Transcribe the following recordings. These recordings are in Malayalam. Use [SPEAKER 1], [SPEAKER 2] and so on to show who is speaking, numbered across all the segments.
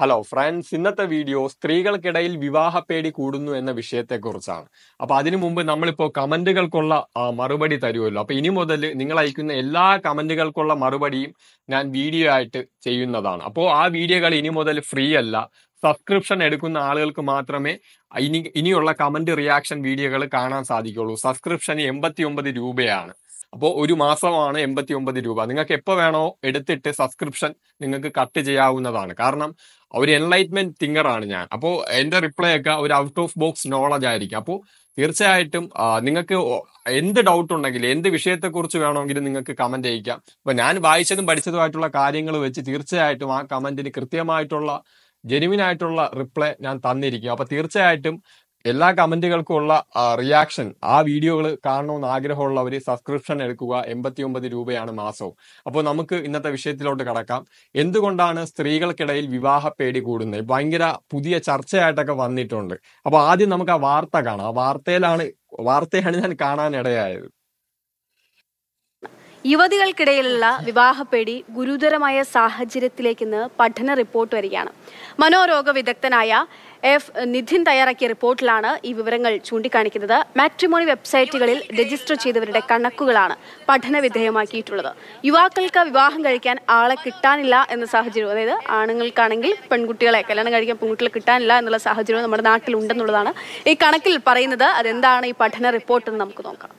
[SPEAKER 1] ഹലോ ഫ്രണ്ട്സ് ഇന്നത്തെ വീഡിയോ സ്ത്രീകൾക്കിടയിൽ പേടി കൂടുന്നു എന്ന വിഷയത്തെക്കുറിച്ചാണ് അപ്പൊ അതിനു മുമ്പ് നമ്മളിപ്പോ കമന്റുകൾക്കുള്ള മറുപടി തരുമല്ലോ അപ്പൊ ഇനി മുതൽ നിങ്ങൾ അയക്കുന്ന എല്ലാ കമന്റുകൾക്കുള്ള മറുപടിയും ഞാൻ വീഡിയോ ആയിട്ട് ചെയ്യുന്നതാണ് അപ്പോൾ ആ വീഡിയോകൾ ഇനി മുതൽ ഫ്രീ അല്ല സബ്സ്ക്രിപ്ഷൻ എടുക്കുന്ന ആളുകൾക്ക് മാത്രമേ ഇനി ഇനിയുള്ള കമന്റ് റിയാക്ഷൻ വീഡിയോകൾ കാണാൻ സാധിക്കുള്ളൂ സബ്സ്ക്രിപ്ഷൻ എൺപത്തി ഒമ്പത് രൂപയാണ് അപ്പോൾ ഒരു മാസമാണ് എൺപത്തി ഒമ്പത് രൂപ നിങ്ങൾക്ക് എപ്പോൾ വേണോ എടുത്തിട്ട് സബ്സ്ക്രിപ്ഷൻ നിങ്ങൾക്ക് കട്ട് ചെയ്യാവുന്നതാണ് കാരണം ഒരു എൻലൈറ്റ്മെന്റ് തിങ്കറാണ് ഞാൻ അപ്പോൾ എൻ്റെ റിപ്ലൈ ഒക്കെ ഒരു ഔട്ട് ഓഫ് ബോക്സ് നോളജ് ആയിരിക്കും അപ്പോൾ തീർച്ചയായിട്ടും നിങ്ങൾക്ക് എന്ത് ഡൗട്ട് ഉണ്ടെങ്കിലും എന്ത് വിഷയത്തെക്കുറിച്ച് വേണമെങ്കിലും നിങ്ങൾക്ക് കമന്റ് അയക്കാം അപ്പോൾ ഞാൻ വായിച്ചതും പഠിച്ചതുമായിട്ടുള്ള കാര്യങ്ങൾ വെച്ച് തീർച്ചയായിട്ടും ആ കമന്റിന് കൃത്യമായിട്ടുള്ള ജെനുവിനായിട്ടുള്ള റിപ്ലൈ ഞാൻ തന്നിരിക്കും അപ്പൊ തീർച്ചയായിട്ടും എല്ലാ കമന്റുകൾക്കുമുള്ള റിയാക്ഷൻ ആ വീഡിയോകൾ കാണണമെന്ന് ആഗ്രഹമുള്ളവർ സബ്സ്ക്രിപ്ഷൻ എടുക്കുക എൺപത്തി ഒമ്പത് രൂപയാണ് മാസവും അപ്പോൾ നമുക്ക് ഇന്നത്തെ വിഷയത്തിലോട്ട് കടക്കാം എന്തുകൊണ്ടാണ് സ്ത്രീകൾക്കിടയിൽ വിവാഹ പേടി കൂടുന്നത് ഭയങ്കര പുതിയ ചർച്ചയായിട്ടൊക്കെ വന്നിട്ടുണ്ട് അപ്പോൾ ആദ്യം നമുക്ക് ആ വാർത്ത കാണാം ആ വാർത്തയിലാണ് വാർത്തയാണ് ഞാൻ കാണാനിടയായത്
[SPEAKER 2] യുവതികൾക്കിടയിലുള്ള വിവാഹപ്പേടി ഗുരുതരമായ ഇന്ന് പഠന റിപ്പോർട്ട് വരികയാണ് മനോരോഗ വിദഗ്ധനായ എഫ് നിധിൻ തയ്യാറാക്കിയ റിപ്പോർട്ടിലാണ് ഈ വിവരങ്ങൾ ചൂണ്ടിക്കാണിക്കുന്നത് മാട്രിമോണി വെബ്സൈറ്റുകളിൽ രജിസ്റ്റർ ചെയ്തവരുടെ കണക്കുകളാണ് പഠന വിധേയമാക്കിയിട്ടുള്ളത് യുവാക്കൾക്ക് വിവാഹം കഴിക്കാൻ ആളെ കിട്ടാനില്ല എന്ന സാഹചര്യം അതായത് ആണുങ്ങൾക്കാണെങ്കിൽ പെൺകുട്ടികളെ കല്യാണം കഴിക്കാൻ പെൺകുട്ടികളെ കിട്ടാനില്ല എന്നുള്ള സാഹചര്യം നമ്മുടെ നാട്ടിൽ ഉണ്ടെന്നുള്ളതാണ് ഈ കണക്കിൽ പറയുന്നത് അതെന്താണ് ഈ പഠന റിപ്പോർട്ട് എന്ന് നമുക്ക് നോക്കാം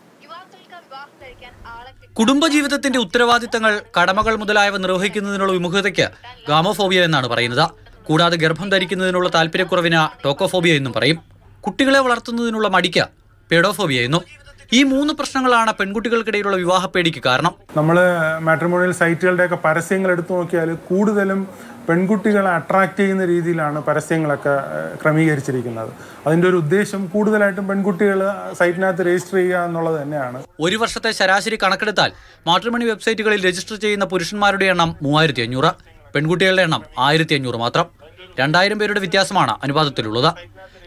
[SPEAKER 2] കുടുംബജീവിതത്തിന്റെ ഉത്തരവാദിത്തങ്ങൾ കടമകൾ മുതലായവ നിർവഹിക്കുന്നതിനുള്ള വിമുഖതയ്ക്ക് ഗാമോഫോബിയ എന്നാണ് പറയുന്നത് കൂടാതെ ഗർഭം ധരിക്കുന്നതിനുള്ള താല്പര്യക്കുറവിന് ടോക്കോഫോബിയ എന്നും പറയും കുട്ടികളെ വളർത്തുന്നതിനുള്ള മടിക്ക പെഡോഫോബിയ എന്നും ഈ മൂന്ന് പ്രശ്നങ്ങളാണ് പെൺകുട്ടികൾക്കിടയിലുള്ള വിവാഹ പേടിക്ക് കാരണം
[SPEAKER 3] നമ്മൾ മാട്രിമോണിയൽ സൈറ്റുകളുടെയൊക്കെ പരസ്യങ്ങൾ എടുത്തു നോക്കിയാൽ കൂടുതലും പെൺകുട്ടികളെ അട്രാക്ട് ചെയ്യുന്ന രീതിയിലാണ് പരസ്യങ്ങളൊക്കെ ക്രമീകരിച്ചിരിക്കുന്നത് അതിൻ്റെ ഒരു ഉദ്ദേശം കൂടുതലായിട്ടും പെൺകുട്ടികൾ സൈറ്റിനകത്ത് രജിസ്റ്റർ ചെയ്യുക എന്നുള്ളത് തന്നെയാണ്
[SPEAKER 2] ഒരു വർഷത്തെ ശരാശരി കണക്കെടുത്താൽ മാട്രിമണി വെബ്സൈറ്റുകളിൽ രജിസ്റ്റർ ചെയ്യുന്ന പുരുഷന്മാരുടെ എണ്ണം മൂവായിരത്തി അഞ്ഞൂറ് പെൺകുട്ടികളുടെ എണ്ണം ആയിരത്തി അഞ്ഞൂറ് മാത്രം രണ്ടായിരം പേരുടെ വ്യത്യാസമാണ് അനുപാതത്തിലുള്ളത്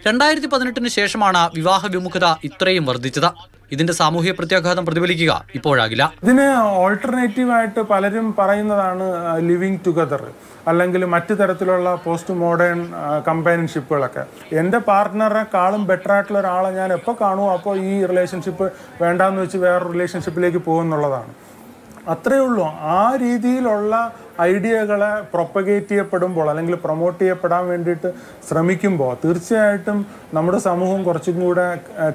[SPEAKER 2] രണ്ടായിരത്തി പതിനെട്ടിന് ശേഷമാണ് വിവാഹ വിമുഖത ഇത്രയും വർദ്ധിച്ചത് ഇതിന്റെ സാമൂഹിക പ്രത്യാഘാതം പ്രതിഫലിക്കുക ഇപ്പോഴാകില്ല
[SPEAKER 3] ഇതിന് ഓൾട്ടർനേറ്റീവ് ആയിട്ട് പലരും പറയുന്നതാണ് ലിവിങ് ടുഗദർ അല്ലെങ്കിൽ മറ്റു തരത്തിലുള്ള പോസ്റ്റ് മോഡേൺ കമ്പാനിയൻഷിപ്പുകളൊക്കെ എൻ്റെ പാർട്ട്ണറെക്കാളും ബെറ്റർ ആയിട്ടുള്ള ഒരാളെ ഞാൻ എപ്പോൾ കാണൂ അപ്പോൾ ഈ റിലേഷൻഷിപ്പ് വേണ്ടാന്ന് വെച്ച് വേറെ റിലേഷൻഷിപ്പിലേക്ക് പോകുന്നുള്ളതാണ് അത്രയേ ഉള്ളൂ ആ രീതിയിലുള്ള ഐഡിയകളെ പ്രൊപ്പഗേറ്റ് ചെയ്യപ്പെടുമ്പോൾ അല്ലെങ്കിൽ പ്രൊമോട്ട് ചെയ്യപ്പെടാൻ വേണ്ടിയിട്ട് ശ്രമിക്കുമ്പോൾ തീർച്ചയായിട്ടും നമ്മുടെ സമൂഹം കുറച്ചും കൂടെ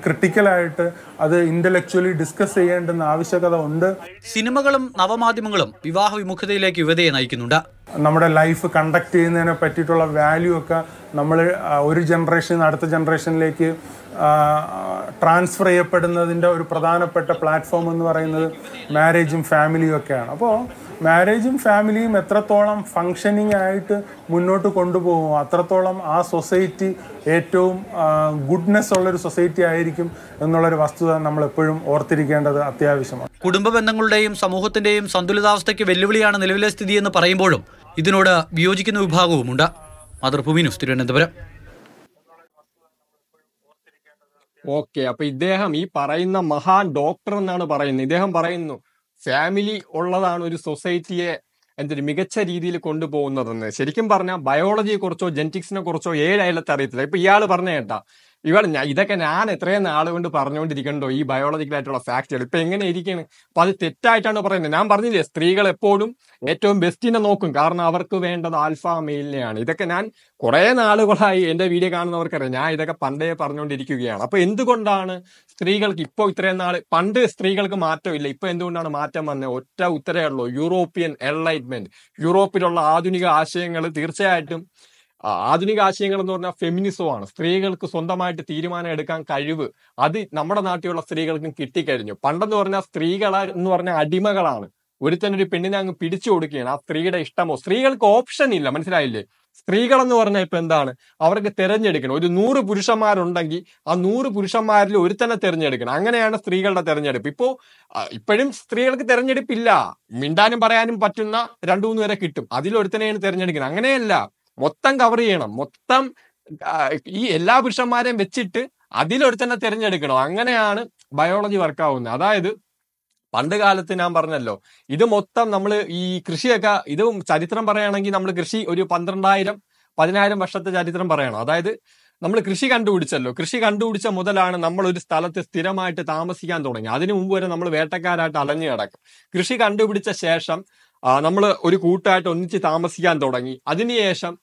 [SPEAKER 3] ക്രിട്ടിക്കലായിട്ട് അത് ഇന്റലക്ച്വലി ഡിസ്കസ് ചെയ്യേണ്ടുന്ന ആവശ്യകത ഉണ്ട് സിനിമകളും നവമാധ്യമങ്ങളും വിവാഹ വിമുഖതയിലേക്ക് യുവതയെ നയിക്കുന്നുണ്ട് നമ്മുടെ ലൈഫ് കണ്ടക്ട് ചെയ്യുന്നതിനെ പറ്റിയിട്ടുള്ള വാല്യൂ ഒക്കെ നമ്മൾ ഒരു ജനറേഷൻ അടുത്ത ജനറേഷനിലേക്ക് ട്രാൻസ്ഫർ ചെയ്യപ്പെടുന്നതിൻ്റെ ഒരു പ്രധാനപ്പെട്ട പ്ലാറ്റ്ഫോം എന്ന് പറയുന്നത് മാരേജും ഫാമിലിയും ഒക്കെയാണ് അപ്പോൾ മാരേജും ഫാമിലിയും എത്രത്തോളം ഫങ്ഷനിങ് ആയിട്ട് മുന്നോട്ട് കൊണ്ടുപോകുമോ അത്രത്തോളം ആ സൊസൈറ്റി ഏറ്റവും ഗുഡ്നെസ് ഉള്ളൊരു സൊസൈറ്റി ആയിരിക്കും എന്നുള്ളൊരു വസ്തുത നമ്മൾ എപ്പോഴും ഓർത്തിരിക്കേണ്ടത് അത്യാവശ്യമാണ്
[SPEAKER 2] കുടുംബ ബന്ധങ്ങളുടെയും സമൂഹത്തിന്റെയും സന്തുലിതാവസ്ഥയ്ക്ക് വെല്ലുവിളിയാണ് നിലവിലെ സ്ഥിതി എന്ന് പറയുമ്പോഴും ഇതിനോട് വിയോജിക്കുന്ന വിഭാഗവുമുണ്ട് മാതൃഭൂമി ന്യൂസ് തിരുവനന്തപുരം
[SPEAKER 1] ഓക്കെ അപ്പൊ ഇദ്ദേഹം ഈ പറയുന്ന മഹാൻ ഡോക്ടർ എന്നാണ് പറയുന്നത് ഇദ്ദേഹം പറയുന്നു ഫാമിലി ഉള്ളതാണ് ഒരു സൊസൈറ്റിയെ എന്തൊരു മികച്ച രീതിയിൽ കൊണ്ടുപോകുന്നതെന്ന് ശരിക്കും പറഞ്ഞാൽ ബയോളജിയെ കുറിച്ചോ ജെനറ്റിക്സിനെ കുറിച്ചോ ഏഴ് അയലത്തെ അറിയത്തില്ല ഇപ്പൊ ഇയാൾ പറഞ്ഞ കേട്ടാ ഇവിടെ ഞാൻ ഇതൊക്കെ ഞാൻ എത്രയും നാളുകൊണ്ട് പറഞ്ഞുകൊണ്ടിരിക്കണ്ടോ ഈ ബയോളജിക്കൽ ആയിട്ടുള്ള ഫാക്റ്റുകൾ ഇപ്പൊ എങ്ങനെ ഇരിക്കുകയാണ് അപ്പൊ അത് തെറ്റായിട്ടാണ് പറയുന്നത് ഞാൻ പറഞ്ഞില്ലേ സ്ത്രീകൾ എപ്പോഴും ഏറ്റവും ബെസ്റ്റിനെ നോക്കും കാരണം അവർക്ക് വേണ്ടത് ആൽഫ മെയിലിനെയാണ് ഇതൊക്കെ ഞാൻ കുറെ നാളുകളായി എന്റെ വീഡിയോ കാണുന്നവർക്കറിയാം ഞാൻ ഇതൊക്കെ പണ്ടേ പറഞ്ഞുകൊണ്ടിരിക്കുകയാണ് അപ്പൊ എന്തുകൊണ്ടാണ് സ്ത്രീകൾക്ക് ഇപ്പോൾ ഇത്രയും നാൾ പണ്ട് സ്ത്രീകൾക്ക് മാറ്റമില്ല ഇപ്പൊ എന്തുകൊണ്ടാണ് മാറ്റം വന്നത് ഒറ്റ ഉത്തരേ ഉള്ളൂ യൂറോപ്യൻ എൻലൈറ്റ്മെന്റ് യൂറോപ്പിലുള്ള ആധുനിക ആശയങ്ങൾ തീർച്ചയായിട്ടും ആധുനിക ആശയങ്ങൾ എന്ന് പറഞ്ഞാൽ ഫെമിനിസമാണ് സ്ത്രീകൾക്ക് സ്വന്തമായിട്ട് തീരുമാനം എടുക്കാൻ കഴിവ് അത് നമ്മുടെ നാട്ടിലുള്ള സ്ത്രീകൾക്കും കിട്ടിക്കഴിഞ്ഞു പണ്ടെന്ന് പറഞ്ഞാൽ സ്ത്രീകൾ എന്ന് പറഞ്ഞാൽ അടിമകളാണ് ഒരുത്തനൊരു പെണ്ണിനെ അങ്ങ് പിടിച്ചു കൊടുക്കുകയാണ് ആ സ്ത്രീയുടെ ഇഷ്ടമോ സ്ത്രീകൾക്ക് ഓപ്ഷൻ ഇല്ല മനസ്സിലായില്ലേ സ്ത്രീകൾ എന്ന് പറഞ്ഞാൽ ഇപ്പൊ എന്താണ് അവർക്ക് തിരഞ്ഞെടുക്കണം ഒരു നൂറ് പുരുഷന്മാരുണ്ടെങ്കിൽ ആ നൂറ് പുരുഷന്മാരിൽ ഒരുത്തനെ തിരഞ്ഞെടുക്കണം അങ്ങനെയാണ് സ്ത്രീകളുടെ തിരഞ്ഞെടുപ്പ് ഇപ്പോ ഇപ്പോഴും സ്ത്രീകൾക്ക് തിരഞ്ഞെടുപ്പില്ല മിണ്ടാനും പറയാനും പറ്റുന്ന രണ്ടു മൂന്ന് പേരെ കിട്ടും അതിലൊരുത്തനെയാണ് തിരഞ്ഞെടുക്കുന്നത് അങ്ങനെയല്ല മൊത്തം കവർ ചെയ്യണം മൊത്തം ഈ എല്ലാ പുരുഷന്മാരെയും വെച്ചിട്ട് അതിലൊരുത്തന്നെ തിരഞ്ഞെടുക്കണം അങ്ങനെയാണ് ബയോളജി വർക്കാവുന്നത് അതായത് പണ്ട് കാലത്ത് ഞാൻ പറഞ്ഞല്ലോ ഇത് മൊത്തം നമ്മൾ ഈ കൃഷിയൊക്കെ ഇത് ചരിത്രം പറയുകയാണെങ്കിൽ നമ്മൾ കൃഷി ഒരു പന്ത്രണ്ടായിരം പതിനായിരം വർഷത്തെ ചരിത്രം പറയണം അതായത് നമ്മൾ കൃഷി കണ്ടുപിടിച്ചല്ലോ കൃഷി കണ്ടുപിടിച്ച മുതലാണ് നമ്മൾ ഒരു സ്ഥലത്ത് സ്ഥിരമായിട്ട് താമസിക്കാൻ തുടങ്ങി അതിനു മുമ്പ് വരെ നമ്മൾ വേട്ടക്കാരായിട്ട് അലഞ്ഞു കിടക്കും കൃഷി കണ്ടുപിടിച്ച ശേഷം നമ്മൾ ഒരു കൂട്ടായിട്ട് ഒന്നിച്ച് താമസിക്കാൻ തുടങ്ങി അതിനുശേഷം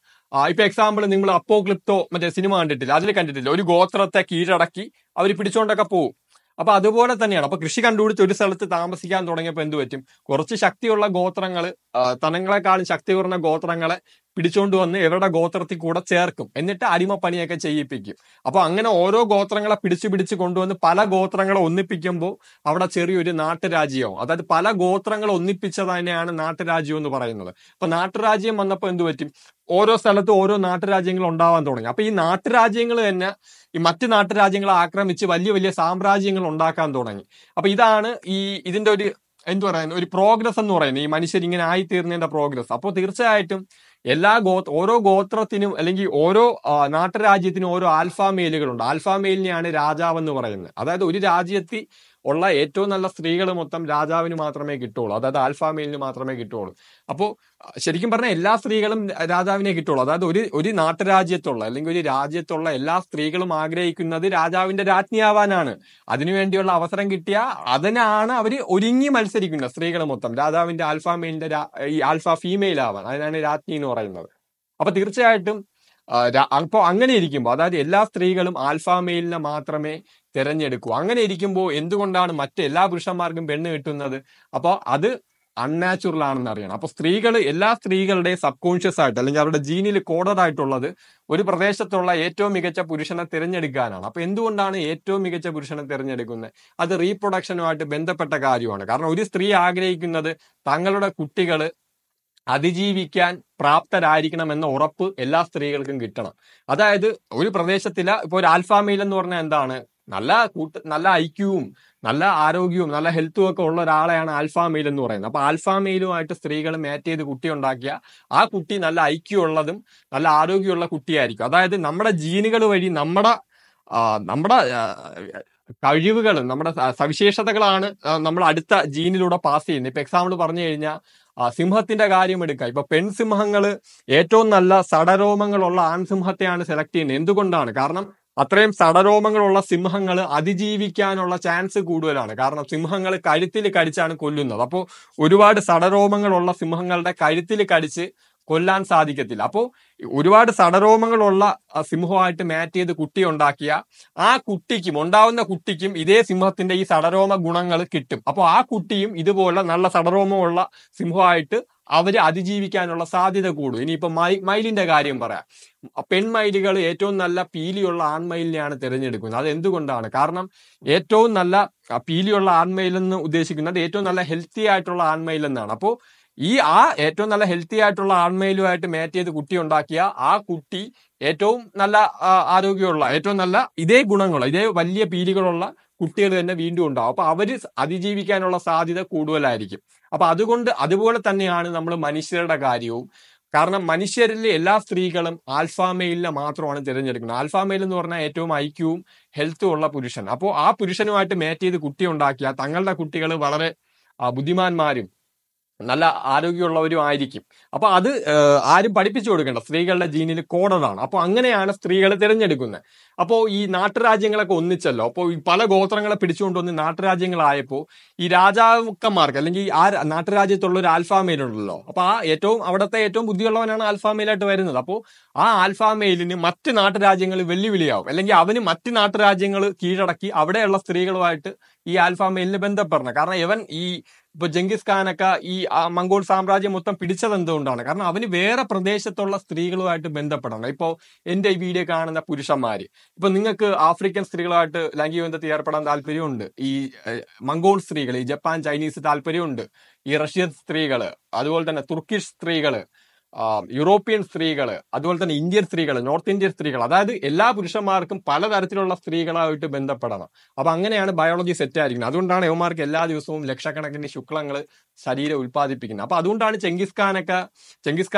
[SPEAKER 1] ഇപ്പൊ എക്സാമ്പിൾ നിങ്ങൾ അപ്പോ ക്ലിപ്തോ മറ്റേ സിനിമ കണ്ടിട്ടില്ല അതിൽ കണ്ടിട്ടില്ല ഒരു ഗോത്രത്തെ കീഴടക്കി അവർ പിടിച്ചോണ്ടൊക്കെ പോകും അപ്പൊ അതുപോലെ തന്നെയാണ് അപ്പൊ കൃഷി കണ്ടുപിടിച്ച് ഒരു സ്ഥലത്ത് താമസിക്കാൻ തുടങ്ങിയപ്പോൾ എന്ത് പറ്റും കുറച്ച് ശക്തിയുള്ള ഗോത്രങ്ങൾ തനങ്ങളെക്കാളും ശക്തി കുറഞ്ഞ ഗോത്രങ്ങളെ പിടിച്ചോണ്ട് വന്ന് ഇവരുടെ ഗോത്രത്തിൽ കൂടെ ചേർക്കും എന്നിട്ട് അടിമപ്പണിയൊക്കെ ചെയ്യിപ്പിക്കും അപ്പോൾ അങ്ങനെ ഓരോ ഗോത്രങ്ങളെ പിടിച്ചു പിടിച്ച് കൊണ്ടുവന്ന് പല ഗോത്രങ്ങളെ ഒന്നിപ്പിക്കുമ്പോൾ അവിടെ ചെറിയൊരു നാട്ടുരാജ്യമാവും അതായത് പല ഗോത്രങ്ങളെ ഒന്നിപ്പിച്ചത് തന്നെയാണ് നാട്ടുരാജ്യം എന്ന് പറയുന്നത് അപ്പൊ നാട്ടുരാജ്യം വന്നപ്പോൾ എന്ത് പറ്റും ഓരോ സ്ഥലത്തും ഓരോ നാട്ടുരാജ്യങ്ങൾ ഉണ്ടാവാൻ തുടങ്ങി അപ്പൊ ഈ നാട്ടുരാജ്യങ്ങൾ തന്നെ ഈ മറ്റ് നാട്ടുരാജ്യങ്ങളെ ആക്രമിച്ച് വലിയ വലിയ സാമ്രാജ്യങ്ങൾ ഉണ്ടാക്കാൻ തുടങ്ങി അപ്പൊ ഇതാണ് ഈ ഇതിന്റെ ഒരു എന്തു പറയാൻ ഒരു പ്രോഗ്രസ് എന്ന് പറയുന്നത് ഈ മനുഷ്യർ ഇങ്ങനെ ആയിത്തീർന്നതിന്റെ പ്രോഗ്രസ് അപ്പോൾ തീർച്ചയായിട്ടും എല്ലാ ഗോ ഓരോ ഗോത്രത്തിനും അല്ലെങ്കിൽ ഓരോ നാട്ടുരാജ്യത്തിനും ഓരോ ആൽഫാ ആൽഫാമേലിനെയാണ് ആൽഫാ മെയിലിനെയാണ് രാജാവെന്ന് പറയുന്നത് അതായത് ഒരു രാജ്യത്തി ഉള്ള ഏറ്റവും നല്ല സ്ത്രീകൾ മൊത്തം രാജാവിന് മാത്രമേ കിട്ടുള്ളൂ അതായത് ആൽഫാമേലിന് മാത്രമേ കിട്ടുള്ളൂ അപ്പോൾ ശരിക്കും പറഞ്ഞാൽ എല്ലാ സ്ത്രീകളും രാജാവിനെ കിട്ടുള്ളൂ അതായത് ഒരു ഒരു നാട്ടുരാജ്യത്തുള്ള അല്ലെങ്കിൽ ഒരു രാജ്യത്തുള്ള എല്ലാ സ്ത്രീകളും ആഗ്രഹിക്കുന്നത് രാജാവിന്റെ രാജ്ഞിയാവാനാണ് അതിനുവേണ്ടിയുള്ള അവസരം കിട്ടിയ അതിനാണ് അവർ ഒരുങ്ങി മത്സരിക്കുന്നത് സ്ത്രീകൾ മൊത്തം രാജാവിന്റെ ആൽഫാമെയിലിന്റെ ഈ ആൽഫ ഫീമെയിൽ ആവാൻ അതിനാണ് രാജ്ഞി എന്ന് പറയുന്നത് അപ്പൊ തീർച്ചയായിട്ടും അപ്പോൾ അങ്ങനെ ഇരിക്കുമ്പോൾ അതായത് എല്ലാ സ്ത്രീകളും ആൽഫാമേലിനെ മാത്രമേ തിരഞ്ഞെടുക്കൂ അങ്ങനെ ഇരിക്കുമ്പോൾ എന്തുകൊണ്ടാണ് മറ്റെല്ലാ പുരുഷന്മാർക്കും പെണ്ണ് കിട്ടുന്നത് അപ്പോൾ അത് അൺനാച്ചുറൽ ആണെന്ന് അറിയണം അപ്പൊ സ്ത്രീകൾ എല്ലാ സ്ത്രീകളുടെയും സബ് കോൺഷ്യസ് ആയിട്ട് അല്ലെങ്കിൽ അവരുടെ ജീനിൽ കോഡഡ് ആയിട്ടുള്ളത് ഒരു പ്രദേശത്തുള്ള ഏറ്റവും മികച്ച പുരുഷനെ തിരഞ്ഞെടുക്കാനാണ് അപ്പൊ എന്തുകൊണ്ടാണ് ഏറ്റവും മികച്ച പുരുഷനെ തിരഞ്ഞെടുക്കുന്നത് അത് റീപ്രൊഡക്ഷനുമായിട്ട് ബന്ധപ്പെട്ട കാര്യമാണ് കാരണം ഒരു സ്ത്രീ ആഗ്രഹിക്കുന്നത് തങ്ങളുടെ കുട്ടികൾ അതിജീവിക്കാൻ പ്രാപ്തരായിരിക്കണം എന്ന ഉറപ്പ് എല്ലാ സ്ത്രീകൾക്കും കിട്ടണം അതായത് ഒരു പ്രദേശത്തിലെ ഇപ്പൊ ഒരു ആൽഫാമെയിൽ എന്ന് പറഞ്ഞാൽ എന്താണ് നല്ല കൂട്ട നല്ല ഐക്യവും നല്ല ആരോഗ്യവും നല്ല ഹെൽത്തും ഒക്കെ ഉള്ള ഒരാളെയാണ് ആൽഫാ എന്ന് പറയുന്നത് അപ്പൊ ആൽഫാ സ്ത്രീകൾ മാറ്റ് ചെയ്ത് കുട്ടി ഉണ്ടാക്കിയ ആ കുട്ടി നല്ല ഉള്ളതും നല്ല ആരോഗ്യമുള്ള കുട്ടിയായിരിക്കും അതായത് നമ്മുടെ ജീനുകൾ വഴി നമ്മുടെ നമ്മുടെ കഴിവുകൾ നമ്മുടെ സവിശേഷതകളാണ് നമ്മൾ അടുത്ത ജീനിലൂടെ പാസ് ചെയ്യുന്നത് ഇപ്പൊ എക്സാമ്പിൾ പറഞ്ഞു കഴിഞ്ഞാൽ സിംഹത്തിന്റെ കാര്യം എടുക്കുക ഇപ്പൊ പെൺസിംഹങ്ങൾ ഏറ്റവും നല്ല സടരോമങ്ങളുള്ള ആൺസിംഹത്തെയാണ് സെലക്ട് ചെയ്യുന്നത് എന്തുകൊണ്ടാണ് കാരണം അത്രയും സടരോമങ്ങളുള്ള സിംഹങ്ങൾ അതിജീവിക്കാനുള്ള ചാൻസ് കൂടുതലാണ് കാരണം സിംഹങ്ങൾ കഴുത്തിൽ കടിച്ചാണ് കൊല്ലുന്നത് അപ്പോൾ ഒരുപാട് സടരോമങ്ങളുള്ള സിംഹങ്ങളുടെ കഴുത്തിൽ കടിച്ച് കൊല്ലാൻ സാധിക്കത്തില്ല അപ്പോൾ ഒരുപാട് സടരോമങ്ങളുള്ള സിംഹമായിട്ട് മാറ്റ് ചെയ്ത് കുട്ടി ഉണ്ടാക്കിയ ആ കുട്ടിക്കും ഉണ്ടാവുന്ന കുട്ടിക്കും ഇതേ സിംഹത്തിന്റെ ഈ സടരോമ ഗുണങ്ങൾ കിട്ടും അപ്പോൾ ആ കുട്ടിയും ഇതുപോലെ നല്ല സടരോമമുള്ള സിംഹമായിട്ട് അവർ അതിജീവിക്കാനുള്ള സാധ്യത കൂടും ഇനിയിപ്പോൾ മൈ മയിലിന്റെ കാര്യം പറയാം പെൺമയിലുകൾ ഏറ്റവും നല്ല പീലിയുള്ള ആൺമയിലിനെയാണ് തിരഞ്ഞെടുക്കുന്നത് അത് എന്തുകൊണ്ടാണ് കാരണം ഏറ്റവും നല്ല പീലിയുള്ള ആൺമയിൽ എന്ന് ഉദ്ദേശിക്കുന്നത് ഏറ്റവും നല്ല ഹെൽത്തി ആയിട്ടുള്ള ആൺമയിൽ എന്നാണ് അപ്പോൾ ഈ ആ ഏറ്റവും നല്ല ഹെൽത്തി ആയിട്ടുള്ള ആൺമയിലുമായിട്ട് മാറ്റ് ചെയ്ത് കുട്ടി ഉണ്ടാക്കിയ ആ കുട്ടി ഏറ്റവും നല്ല ആരോഗ്യമുള്ള ഏറ്റവും നല്ല ഇതേ ഗുണങ്ങൾ ഇതേ വലിയ പീലികളുള്ള കുട്ടികൾ തന്നെ വീണ്ടും ഉണ്ടാവും അപ്പൊ അവര് അതിജീവിക്കാനുള്ള സാധ്യത കൂടുതലായിരിക്കും അപ്പൊ അതുകൊണ്ട് അതുപോലെ തന്നെയാണ് നമ്മൾ മനുഷ്യരുടെ കാര്യവും കാരണം മനുഷ്യരിലെ എല്ലാ സ്ത്രീകളും ആൽഫാമെയിലിനെ മാത്രമാണ് തിരഞ്ഞെടുക്കുന്നത് ആൽഫാമെയിൽ എന്ന് പറഞ്ഞാൽ ഏറ്റവും ഐക്യവും ഹെൽത്തും ഉള്ള പുരുഷൻ അപ്പോൾ ആ പുരുഷനുമായിട്ട് മേറ്റ് ചെയ്ത് കുട്ടി ഉണ്ടാക്കിയ തങ്ങളുടെ കുട്ടികൾ വളരെ ബുദ്ധിമാന്മാരും നല്ല ആരോഗ്യമുള്ളവരും ആയിരിക്കും അപ്പൊ അത് ആരും പഠിപ്പിച്ചു കൊടുക്കേണ്ട സ്ത്രീകളുടെ ജീനിൽ കോടതാണ് അപ്പൊ അങ്ങനെയാണ് സ്ത്രീകളെ തിരഞ്ഞെടുക്കുന്നത് അപ്പോൾ ഈ നാട്ടുരാജ്യങ്ങളൊക്കെ ഒന്നിച്ചല്ലോ അപ്പോൾ പല ഗോത്രങ്ങളെ പിടിച്ചുകൊണ്ടുവന്ന് നാട്ടുരാജ്യങ്ങളായപ്പോൾ ഈ രാജാക്കന്മാർക്ക് അല്ലെങ്കിൽ ആ നാട്ടുരാജ്യത്തുള്ള ഒരു ആൽഫാമേലുണ്ടല്ലോ അപ്പോൾ ആ ഏറ്റവും അവിടുത്തെ ഏറ്റവും ബുദ്ധിയുള്ളവനാണ് ആൽഫാമേലായിട്ട് വരുന്നത് അപ്പോൾ ആ ആൽഫാമേലിന് മറ്റ് നാട്ടുരാജ്യങ്ങൾ വെല്ലുവിളിയാവും അല്ലെങ്കിൽ അവന് മറ്റ് നാട്ടുരാജ്യങ്ങൾ കീഴടക്കി അവിടെയുള്ള സ്ത്രീകളുമായിട്ട് ഈ ആൽഫാമേലിന് ബന്ധപ്പെടണം കാരണം ഇവൻ ഈ ഇപ്പൊ ജംഗിസ് ഖാനൊക്കെ ഈ മംഗോൾ സാമ്രാജ്യം മൊത്തം പിടിച്ചത് എന്തുകൊണ്ടാണ് കാരണം അവന് വേറെ പ്രദേശത്തുള്ള സ്ത്രീകളുമായിട്ട് ബന്ധപ്പെടണം ഇപ്പോ എന്റെ ഈ വീഡിയോ കാണുന്ന പുരുഷന്മാര് ഇപ്പൊ നിങ്ങൾക്ക് ആഫ്രിക്കൻ സ്ത്രീകളുമായിട്ട് ലൈംഗിക ബന്ധത്തിൽ ഏർപ്പെടാൻ താല്പര്യമുണ്ട് ഈ മംഗോൾ സ്ത്രീകൾ ഈ ജപ്പാൻ ചൈനീസ് താല്പര്യമുണ്ട് ഈ റഷ്യൻ സ്ത്രീകള് അതുപോലെ തന്നെ തുർക്കിഷ് സ്ത്രീകള് യൂറോപ്യൻ സ്ത്രീകൾ അതുപോലെ തന്നെ ഇന്ത്യൻ സ്ത്രീകൾ നോർത്ത് ഇന്ത്യൻ സ്ത്രീകൾ അതായത് എല്ലാ പുരുഷന്മാർക്കും പലതരത്തിലുള്ള സ്ത്രീകളായിട്ട് ബന്ധപ്പെടണം അപ്പൊ അങ്ങനെയാണ് ബയോളജി സെറ്റ് ആയിരിക്കുന്നത് അതുകൊണ്ടാണ് യവന്മാർക്ക് എല്ലാ ദിവസവും ലക്ഷക്കണക്കിന് ശുക്ലങ്ങൾ ശരീരം ഉൽപ്പാദിപ്പിക്കുന്നത് അപ്പൊ അതുകൊണ്ടാണ് ചെങ്കിസ് ചെങ്കിസ്ഖാന്റെ ചെങ്കിസ്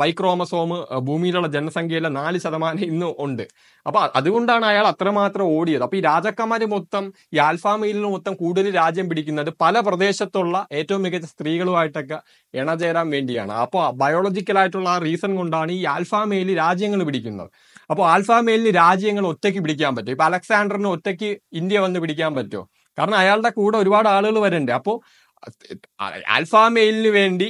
[SPEAKER 1] വൈക്രോമസോം ഭൂമിയിലുള്ള ജനസംഖ്യയിലെ നാല് ശതമാനം ഇന്ന് ഉണ്ട് അപ്പൊ അതുകൊണ്ടാണ് അയാൾ അത്രമാത്രം ഓടിയത് അപ്പൊ ഈ രാജാക്കന്മാർ മൊത്തം ഈ ആൽഫാമയിലിന് മൊത്തം കൂടുതൽ രാജ്യം പിടിക്കുന്നത് പല പ്രദേശത്തുള്ള ഏറ്റവും മികച്ച സ്ത്രീകളുമായിട്ടൊക്കെ ഇണചേരാൻ വേണ്ടിയാണ് അപ്പോൾ ബയോളജിക്കൽ പൊളിറ്റിക്കലായിട്ടുള്ള റീസൺ കൊണ്ടാണ് ഈ ആൽഫാമെയിൽ രാജ്യങ്ങൾ പിടിക്കുന്നത് അപ്പോൾ ആൽഫാമെയിലിന് രാജ്യങ്ങൾ ഒറ്റയ്ക്ക് പിടിക്കാൻ പറ്റും ഇപ്പൊ അലക്സാണ്ടറിന് ഒറ്റയ്ക്ക് ഇന്ത്യ വന്ന് പിടിക്കാൻ പറ്റുമോ കാരണം അയാളുടെ കൂടെ ഒരുപാട് ആളുകൾ വരുന്നുണ്ട് അപ്പോൾ ആൽഫാമെയിലിന് വേണ്ടി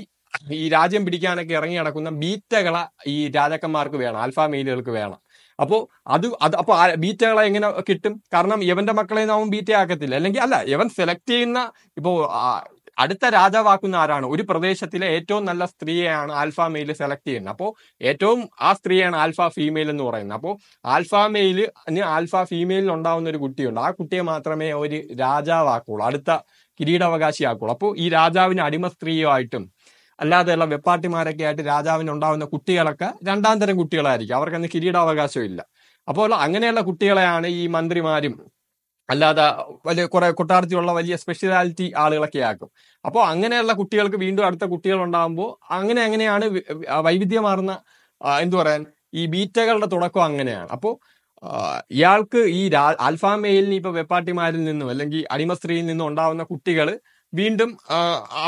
[SPEAKER 1] ഈ രാജ്യം പിടിക്കാനൊക്കെ ഇറങ്ങി നടക്കുന്ന ബീറ്റകളെ ഈ രാജാക്കന്മാർക്ക് വേണം ആൽഫാമെയിലുകൾക്ക് വേണം അപ്പോൾ അത് അത് അപ്പോൾ ബീറ്റകളെ എങ്ങനെ കിട്ടും കാരണം ഇവന്റെ മക്കളെ നാവും ബീറ്റ അല്ലെങ്കിൽ അല്ല ഇവൻ സെലക്ട് ചെയ്യുന്ന ഇപ്പോൾ അടുത്ത രാജാവാക്കുന്ന ആരാണ് ഒരു പ്രദേശത്തിലെ ഏറ്റവും നല്ല സ്ത്രീയെയാണ് ആൽഫ മെയിൽ സെലക്ട് ചെയ്യുന്നത് അപ്പോൾ ഏറ്റവും ആ സ്ത്രീയാണ് ആൽഫ ഫീമെയിൽ എന്ന് പറയുന്നത് അപ്പോൾ ആൽഫ മെയിലിന് ആൽഫ ഫീമെയിലിൽ ഉണ്ടാവുന്ന ഒരു കുട്ടിയുണ്ട് ആ കുട്ടിയെ മാത്രമേ ഒരു രാജാവാക്കുള്ളൂ അടുത്ത കിരീടാവകാശിയാക്കുള്ളൂ അപ്പോൾ ഈ രാജാവിന് അടിമ ആയിട്ടും അല്ലാതെയുള്ള വെപ്പാട്ടിമാരൊക്കെ ആയിട്ട് രാജാവിന് ഉണ്ടാവുന്ന കുട്ടികളൊക്കെ രണ്ടാം തരം കുട്ടികളായിരിക്കും അവർക്കന്ന് കിരീടാവകാശം ഇല്ല അപ്പോൾ അങ്ങനെയുള്ള കുട്ടികളെയാണ് ഈ മന്ത്രിമാരും അല്ലാതെ വലിയ കുറെ കൊട്ടാരത്തിലുള്ള വലിയ സ്പെഷ്യാലിറ്റി ആളുകളൊക്കെ ആക്കും അപ്പോൾ അങ്ങനെയുള്ള കുട്ടികൾക്ക് വീണ്ടും അടുത്ത കുട്ടികൾ ഉണ്ടാകുമ്പോൾ അങ്ങനെ അങ്ങനെയാണ് വൈവിധ്യമാർന്ന എന്തു പറയാൻ ഈ ബീറ്റകളുടെ തുടക്കം അങ്ങനെയാണ് അപ്പോൾ ഇയാൾക്ക് ഈ ആൽഫാ മെയിലിന് ഇപ്പൊ വെപ്പാട്ടിമാരിൽ നിന്നും അല്ലെങ്കിൽ അടിമസ്ത്രീയിൽ നിന്നും ഉണ്ടാവുന്ന കുട്ടികൾ വീണ്ടും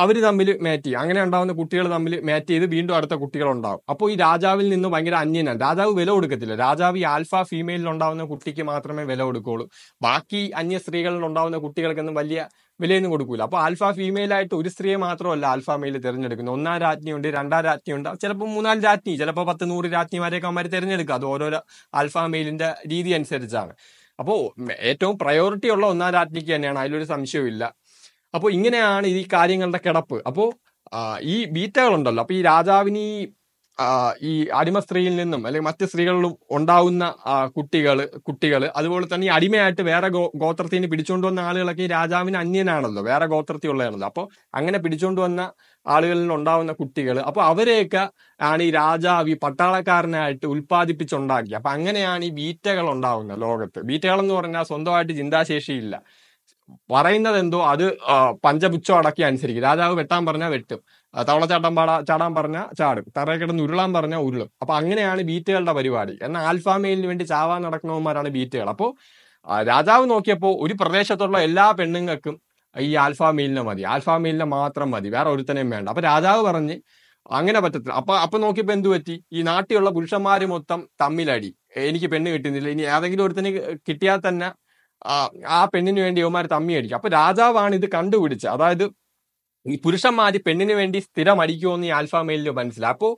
[SPEAKER 1] അവർ തമ്മിൽ മാറ്റ് അങ്ങനെ ഉണ്ടാവുന്ന കുട്ടികൾ തമ്മിൽ മാറ്റ് ചെയ്ത് വീണ്ടും അടുത്ത കുട്ടികൾ ഉണ്ടാവും അപ്പോൾ ഈ രാജാവിൽ നിന്ന് ഭയങ്കര അന്യനാണ് രാജാവ് വില കൊടുക്കത്തില്ല രാജാവ് ഈ ആൽഫ ഫീമെയിലിൽ ഉണ്ടാവുന്ന കുട്ടിക്ക് മാത്രമേ വില കൊടുക്കുകയുള്ളൂ ബാക്കി അന്യ സ്ത്രീകളിൽ ഉണ്ടാവുന്ന കുട്ടികൾക്കൊന്നും വലിയ വിലയൊന്നും കൊടുക്കൂല അപ്പോൾ ആൽഫ ഫീമെയിൽ ആയിട്ട് ഒരു സ്ത്രീയെ മാത്രമല്ല ആൽഫ മെയിൽ തിരഞ്ഞെടുക്കുന്നത് ഒന്നാം രാജ്ഞിയുണ്ട് രണ്ടാം രാജ്ഞിയുണ്ട് ചിലപ്പോൾ മൂന്നാല് രാജ്ഞി ചിലപ്പോൾ പത്ത് നൂറ് രാജ്ഞിമാരെയൊക്കെ അവന്മാർ തിരഞ്ഞെടുക്കുക അത് ഓരോ ആൽഫ മെയിലിന്റെ രീതി അനുസരിച്ചാണ് അപ്പോൾ ഏറ്റവും പ്രയോറിറ്റി ഉള്ള ഒന്നാം രാജ്ഞിക്ക് തന്നെയാണ് അതിലൊരു സംശയവും അപ്പോൾ ഇങ്ങനെയാണ് ഈ കാര്യങ്ങളുടെ കിടപ്പ് അപ്പോൾ ഈ ബീറ്റകളുണ്ടല്ലോ അപ്പോൾ ഈ രാജാവിന് ഈ ഈ അടിമ സ്ത്രീയിൽ നിന്നും അല്ലെങ്കിൽ മറ്റ് സ്ത്രീകളിലും ഉണ്ടാവുന്ന കുട്ടികൾ കുട്ടികൾ അതുപോലെ തന്നെ ഈ അടിമയായിട്ട് വേറെ ഗോ ഗോത്രത്തിന് പിടിച്ചുകൊണ്ട് വന്ന ആളുകളൊക്കെ ഈ രാജാവിന് അന്യനാണല്ലോ വേറെ ഗോത്രത്തിൽ ഉള്ളതാണല്ലോ അപ്പോൾ അങ്ങനെ പിടിച്ചുകൊണ്ട് വന്ന ആളുകളിൽ ഉണ്ടാവുന്ന കുട്ടികൾ അപ്പോൾ അവരെയൊക്കെ ആണ് ഈ രാജാവ് ഈ പട്ടാളക്കാരനായിട്ട് ഉൽപ്പാദിപ്പിച്ചുണ്ടാക്കി അപ്പം അങ്ങനെയാണ് ഈ ബീറ്റകൾ ഉണ്ടാവുന്നത് ലോകത്ത് ബീറ്റകൾ എന്ന് പറഞ്ഞാൽ സ്വന്തമായിട്ട് ചിന്താശേഷിയില്ല പറയുന്നത് എന്തോ അത് പഞ്ചപുച്ഛം അടക്കി അനുസരിക്കും രാജാവ് വെട്ടാൻ പറഞ്ഞാൽ വെട്ടും തവളച്ചാട്ടം പാടാ ചാടാൻ പറഞ്ഞാൽ ചാടും തറയെ കിടന്ന് ഉരുളാൻ പറഞ്ഞാൽ ഉരുളും അപ്പൊ അങ്ങനെയാണ് ബീറ്റുകളുടെ പരിപാടി എന്നാൽ ആൽഫാമെയിലിന് വേണ്ടി ചാവാൻ നടക്കുന്നവന്മാരാണ് ബീറ്റുകൾ അപ്പോൾ രാജാവ് നോക്കിയപ്പോൾ ഒരു പ്രദേശത്തുള്ള എല്ലാ പെണ്ണുങ്ങൾക്കും ഈ ആൽഫാമെയിലിനെ മതി ആൽഫാമെയിലിനെ മാത്രം മതി വേറെ ഒരുത്തനെയും വേണ്ട അപ്പൊ രാജാവ് പറഞ്ഞ് അങ്ങനെ പറ്റത്തില്ല അപ്പൊ അപ്പൊ നോക്കിയപ്പോ എന്തു പറ്റി ഈ നാട്ടിലുള്ള പുരുഷന്മാര് മൊത്തം തമ്മിലടി എനിക്ക് പെണ്ണ് കിട്ടുന്നില്ല ഇനി ഏതെങ്കിലും ഒരുത്തിന് കിട്ടിയാൽ തന്നെ ആ പെണ്ണിന് വേണ്ടി യവന്മാർ തമ്മി അടിക്കും അപ്പൊ രാജാവാണ് ഇത് കണ്ടുപിടിച്ചത് അതായത് ഈ പുരുഷന്മാർ പെണ്ണിന് വേണ്ടി സ്ഥിരം അടിക്കുമെന്ന് ഈ ആൽഫ മെയിലിന് മനസ്സിലായി അപ്പോൾ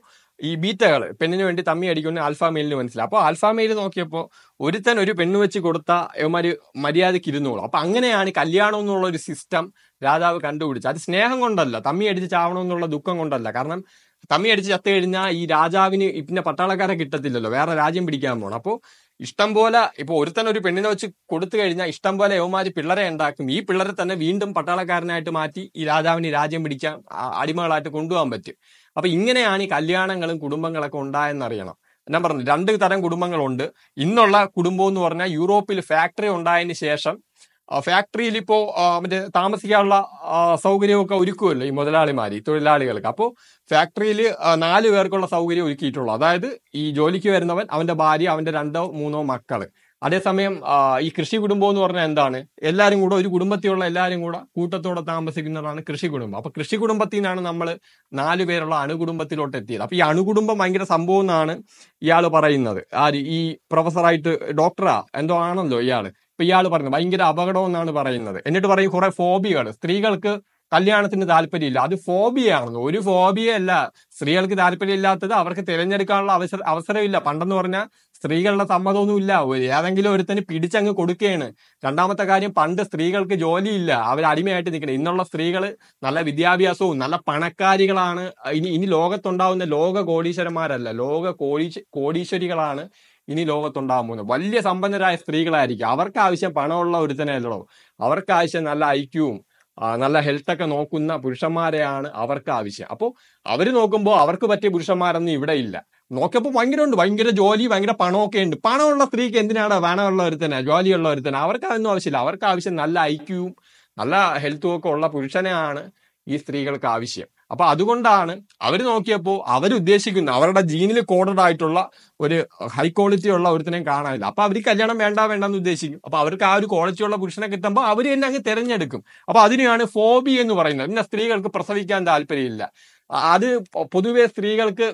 [SPEAKER 1] ഈ ബീറ്റകൾ പെണ്ണിന് വേണ്ടി തമ്മി അടിക്കുമെന്ന് ആൽഫ മെയിലിന് മനസ്സിലായി അപ്പോൾ ആൽഫ മെയിൽ നോക്കിയപ്പോൾ ഒരുത്തൻ ഒരു പെണ്ണ് വെച്ച് കൊടുത്ത ഇവന്മാര് മര്യാദയ്ക്ക് ഇരുന്നോളൂ അപ്പൊ അങ്ങനെയാണ് കല്യാണം എന്നുള്ള ഒരു സിസ്റ്റം രാജാവ് കണ്ടുപിടിച്ചത് അത് സ്നേഹം കൊണ്ടല്ല തമ്മി അടിച്ച് ചാവണം എന്നുള്ള ദുഃഖം കൊണ്ടല്ല കാരണം തമ്മി അടിച്ച് ചത്തു കഴിഞ്ഞാൽ ഈ രാജാവിന് പിന്നെ പട്ടാളക്കാരെ കിട്ടത്തില്ലല്ലോ വേറെ രാജ്യം പിടിക്കാൻ പോകണം അപ്പോൾ ഇഷ്ടം പോലെ ഇപ്പൊ ഒരുത്തൻ ഒരു പെണ്ണിനെ വെച്ച് കൊടുത്തു കഴിഞ്ഞാൽ ഇഷ്ടം പോലെ യവമാര് പിള്ളേരെ ഉണ്ടാക്കും ഈ പിള്ളേരെ തന്നെ വീണ്ടും പട്ടാളക്കാരനായിട്ട് മാറ്റി ഈ രാജാവിന് രാജ്യം പിടിക്കാൻ അടിമകളായിട്ട് കൊണ്ടുപോകാൻ പറ്റും അപ്പൊ ഇങ്ങനെയാണ് ഈ കല്യാണങ്ങളും കുടുംബങ്ങളൊക്കെ ഉണ്ടായെന്നറിയണം ഞാൻ പറഞ്ഞു രണ്ട് തരം കുടുംബങ്ങളുണ്ട് ഇന്നുള്ള കുടുംബം എന്ന് പറഞ്ഞാൽ യൂറോപ്പിൽ ഫാക്ടറി ഉണ്ടായതിനു ശേഷം ഫാക്ടറിയിൽ ഇപ്പോൾ മറ്റേ താമസിക്കാനുള്ള സൗകര്യമൊക്കെ ഒരുക്കുമല്ലോ ഈ മുതലാളിമാർ ഈ തൊഴിലാളികൾക്ക് അപ്പോൾ ഫാക്ടറിയിൽ നാല് പേർക്കുള്ള സൗകര്യം ഒരുക്കിയിട്ടുള്ളൂ അതായത് ഈ ജോലിക്ക് വരുന്നവൻ അവന്റെ ഭാര്യ അവന്റെ രണ്ടോ മൂന്നോ മക്കൾ അതേസമയം ഈ കൃഷി കുടുംബം എന്ന് പറഞ്ഞാൽ എന്താണ് എല്ലാവരും കൂടെ ഒരു കുടുംബത്തിലുള്ള എല്ലാവരും കൂടെ കൂട്ടത്തോടെ താമസിക്കുന്നതാണ് കൃഷി കുടുംബം അപ്പൊ കൃഷി കുടുംബത്തിൽ നിന്നാണ് നമ്മൾ നാല് പേരുള്ള അണുകുടുംബത്തിലോട്ട് എത്തിയത് അപ്പൊ ഈ അണുകുടുംബം ഭയങ്കര സംഭവം എന്നാണ് ഇയാൾ പറയുന്നത് ആര് ഈ പ്രൊഫസറായിട്ട് ഡോക്ടറാ എന്തോ ആണല്ലോ ഇയാള് ഇപ്പം ഇയാൾ പറയുന്നത് ഭയങ്കര അപകടം എന്നാണ് പറയുന്നത് എന്നിട്ട് പറയും കുറേ ഫോബിയകൾ സ്ത്രീകൾക്ക് കല്യാണത്തിന് താല്പര്യമില്ല അത് ഫോബിയാണെന്ന് ഒരു ഫോബിയല്ല സ്ത്രീകൾക്ക് താല്പര്യമില്ലാത്തത് അവർക്ക് തിരഞ്ഞെടുക്കാനുള്ള അവസര അവസരമില്ല പണ്ടെന്ന് പറഞ്ഞാൽ സ്ത്രീകളുടെ സമ്മതമൊന്നും ഇല്ല ഏതെങ്കിലും ഒരുത്തന് പിടിച്ചങ്ങ് കൊടുക്കുകയാണ് രണ്ടാമത്തെ കാര്യം പണ്ട് സ്ത്രീകൾക്ക് ജോലിയില്ല അവർ അടിമയായിട്ട് നിൽക്കണം ഇന്നുള്ള സ്ത്രീകൾ നല്ല വിദ്യാഭ്യാസവും നല്ല പണക്കാരികളാണ് ഇനി ഇനി ലോകത്തുണ്ടാവുന്ന ലോക കോടീശ്വരന്മാരല്ല ലോക കോടീശ്വരികളാണ് ഇനി ലോകത്തുണ്ടാകാൻ പോകുന്നത് വലിയ സമ്പന്നരായ സ്ത്രീകളായിരിക്കും അവർക്ക് ആവശ്യം പണമുള്ള ഒരുത്തനെ അല്ലോ അവർക്ക് ആവശ്യം നല്ല ഐക്യവും നല്ല ഹെൽത്തൊക്കെ നോക്കുന്ന പുരുഷന്മാരെയാണ് അവർക്ക് ആവശ്യം അപ്പോൾ അവർ നോക്കുമ്പോൾ അവർക്ക് പറ്റിയ പുരുഷന്മാരൊന്നും ഇവിടെ ഇല്ല നോക്കിയപ്പോൾ ഭയങ്കര ഉണ്ട് ഭയങ്കര ജോലി ഭയങ്കര പണമൊക്കെ ഉണ്ട് പണമുള്ള സ്ത്രീക്ക് എന്തിനാണ് പണമുള്ള ഒരുത്തന ജോലിയുള്ള ഒരുത്തന അവർക്ക് അതൊന്നും ആവശ്യമില്ല അവർക്ക് ആവശ്യം നല്ല ഐക്യവും നല്ല ഹെൽത്തും ഒക്കെ ഉള്ള പുരുഷനെയാണ് ഈ സ്ത്രീകൾക്ക് ആവശ്യം അപ്പൊ അതുകൊണ്ടാണ് അവർ നോക്കിയപ്പോൾ അവരുദ്ദേശിക്കുന്ന അവരുടെ ജീനിൽ കോഡഡ് ആയിട്ടുള്ള ഒരു ഹൈ ക്വാളിറ്റി ഉള്ള ഒരുത്തിനെയും കാണാനില്ല അപ്പൊ അവർ കല്യാണം വേണ്ട വേണ്ട എന്ന് ഉദ്ദേശിക്കും അപ്പൊ അവർക്ക് ആ ഒരു ക്വാളിറ്റി ഉള്ള പുരുഷനെ കിട്ടുമ്പോൾ അവർ തന്നെ അങ്ങ് തിരഞ്ഞെടുക്കും അപ്പൊ അതിനെയാണ് ഫോബി എന്ന് പറയുന്നത് പിന്നെ സ്ത്രീകൾക്ക് പ്രസവിക്കാൻ താല്പര്യമില്ല അത് പൊതുവെ സ്ത്രീകൾക്ക്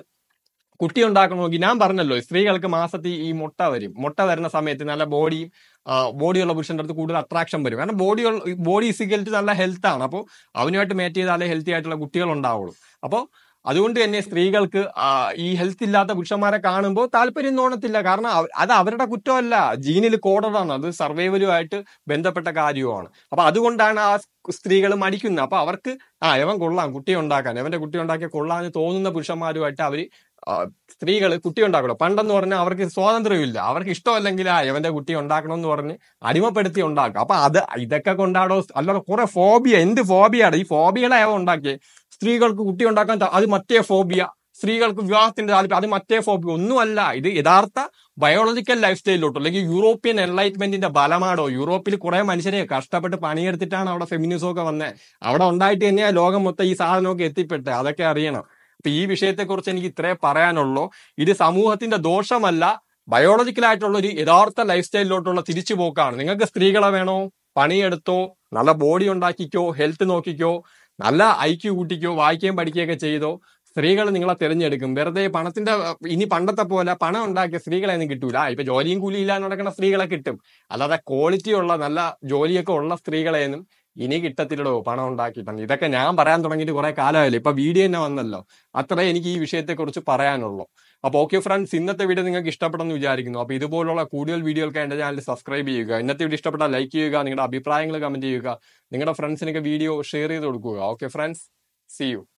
[SPEAKER 1] കുട്ടി ഉണ്ടാക്കണമെങ്കിൽ ഞാൻ പറഞ്ഞല്ലോ സ്ത്രീകൾക്ക് മാസത്തിൽ ഈ മുട്ട വരും മുട്ട വരുന്ന സമയത്ത് നല്ല ബോഡി ബോഡിയുള്ള പുരുഷൻ്റെ അടുത്ത് കൂടുതൽ അട്രാക്ഷൻ വരും കാരണം ബോഡിയുള്ള ബോഡി ഇസിക്കൽറ്റ് നല്ല ഹെൽത്ത് ആണ് അപ്പോൾ അവനുമായിട്ട് മേറ്റ് ചെയ്താലേ ഹെൽത്തി ആയിട്ടുള്ള കുട്ടികൾ ഉണ്ടാവുള്ളൂ അപ്പോൾ അതുകൊണ്ട് തന്നെ സ്ത്രീകൾക്ക് ഈ ഹെൽത്ത് ഇല്ലാത്ത പുരുഷന്മാരെ കാണുമ്പോൾ താല്പര്യം തോന്നത്തില്ല കാരണം അത് അവരുടെ കുറ്റമല്ല ജീനിൽ കോടതാണ് അത് സർവൈവലുമായിട്ട് ബന്ധപ്പെട്ട കാര്യമാണ് അപ്പൊ അതുകൊണ്ടാണ് ആ സ്ത്രീകൾ മടിക്കുന്നത് അപ്പൊ അവർക്ക് ആ ഇവൻ കൊള്ളാം കുട്ടി ഉണ്ടാക്കാൻ ഇവന്റെ കുട്ടി ഉണ്ടാക്കിയ കൊള്ളാന്ന് തോന്നുന്ന പുരുഷന്മാരുമായിട്ട് അവർ സ്ത്രീകൾ കുട്ടി ഉണ്ടാക്കണം പണ്ടെന്ന് പറഞ്ഞാൽ അവർക്ക് സ്വാതന്ത്ര്യമില്ല അവർക്ക് ഇഷ്ടമല്ലെങ്കിൽ ആ ഇവന്റെ കുട്ടി ഉണ്ടാക്കണം എന്ന് പറഞ്ഞ് അടിമപ്പെടുത്തി ഉണ്ടാക്കുക അപ്പൊ അത് ഇതൊക്കെ കൊണ്ടാടോ അല്ലാതെ കുറെ ഫോബിയ എന്ത് ഫോബിയാണ് ഈ ഫോബിയുടെ അയവ ഉണ്ടാക്കിയത് സ്ത്രീകൾക്ക് കുട്ടി ഉണ്ടാക്കാൻ അത് മറ്റേ ഫോബിയ സ്ത്രീകൾക്ക് വിവാഹത്തിന്റെ താല്പര്യം അത് മറ്റേ ഫോബിയ ഒന്നുമല്ല ഇത് യഥാർത്ഥ ബയോളജിക്കൽ ലൈഫ് സ്റ്റൈലിലോട്ടോ അല്ലെങ്കിൽ യൂറോപ്യൻ എൻലൈറ്റ്മെന്റിന്റെ ബലമാടോ യൂറോപ്പിൽ കുറെ മനുഷ്യരെ കഷ്ടപ്പെട്ട് പണിയെടുത്തിട്ടാണ് അവിടെ ഫെമിനിസം ഒക്കെ വന്നത് അവിടെ ഉണ്ടായിട്ട് തന്നെയാ ലോകം മൊത്തം ഈ സാധനമൊക്കെ എത്തിപ്പെട്ടത് അതൊക്കെ അറിയണം ഈ വിഷയത്തെക്കുറിച്ച് എനിക്ക് ഇത്രേ പറയാനുള്ളൂ ഇത് സമൂഹത്തിന്റെ ദോഷമല്ല ബയോളജിക്കൽ ആയിട്ടുള്ള ഒരു യഥാർത്ഥ ലൈഫ് സ്റ്റൈലിലോട്ടുള്ള തിരിച്ചുപോക്കാണ് നിങ്ങൾക്ക് സ്ത്രീകളെ വേണോ പണിയെടുത്തോ നല്ല ബോഡി ഉണ്ടാക്കിക്കോ ഹെൽത്ത് നോക്കിക്കോ നല്ല ഐക്യു കൂട്ടിക്കോ വായിക്കുകയും പഠിക്കുകയൊക്കെ ചെയ്തോ സ്ത്രീകൾ നിങ്ങളെ തിരഞ്ഞെടുക്കും വെറുതെ പണത്തിന്റെ ഇനി പണ്ടത്തെ പോലെ പണം ഉണ്ടാക്കിയ സ്ത്രീകളെ ഒന്നും കിട്ടൂല ഇപ്പൊ ജോലിയും കൂലിയില്ലാതെ നടക്കുന്ന സ്ത്രീകളെ കിട്ടും അല്ലാതെ ക്വാളിറ്റി ഉള്ള നല്ല ജോലിയൊക്കെ ഉള്ള സ്ത്രീകളെയെന്നും ഇനി കിട്ടത്തില്ലടോ പണം ഉണ്ടാക്കിയിട്ടാണ് ഇതൊക്കെ ഞാൻ പറയാൻ തുടങ്ങിയിട്ട് കുറെ കാലമായല്ലോ ഇപ്പൊ വീഡിയോ തന്നെ വന്നല്ലോ അത്രേ എനിക്ക് ഈ വിഷയത്തെക്കുറിച്ച് പറയാനുള്ളൂ അപ്പോൾ ഓക്കെ ഫ്രണ്ട്സ് ഇന്നത്തെ വീഡിയോ നിങ്ങൾക്ക് ഇഷ്ടപ്പെടുന്നു വിചാരിക്കുന്നു അപ്പോൾ ഇതുപോലുള്ള കൂടുതൽ വീഡിയോകൾക്ക് എന്റെ ചാനൽ സബ്സ്ക്രൈബ് ചെയ്യുക ഇന്നത്തെ വീഡിയോ ഇഷ്ടപ്പെട്ടാൽ ലൈക്ക് ചെയ്യുക നിങ്ങളുടെ അഭിപ്രായങ്ങൾ കമന്റ് ചെയ്യുക നിങ്ങളുടെ ഫ്രണ്ട്സിനൊക്കെ വീഡിയോ ഷെയർ ചെയ്ത് കൊടുക്കുക ഓക്കെ ഫ്രണ്ട്സ് സി യു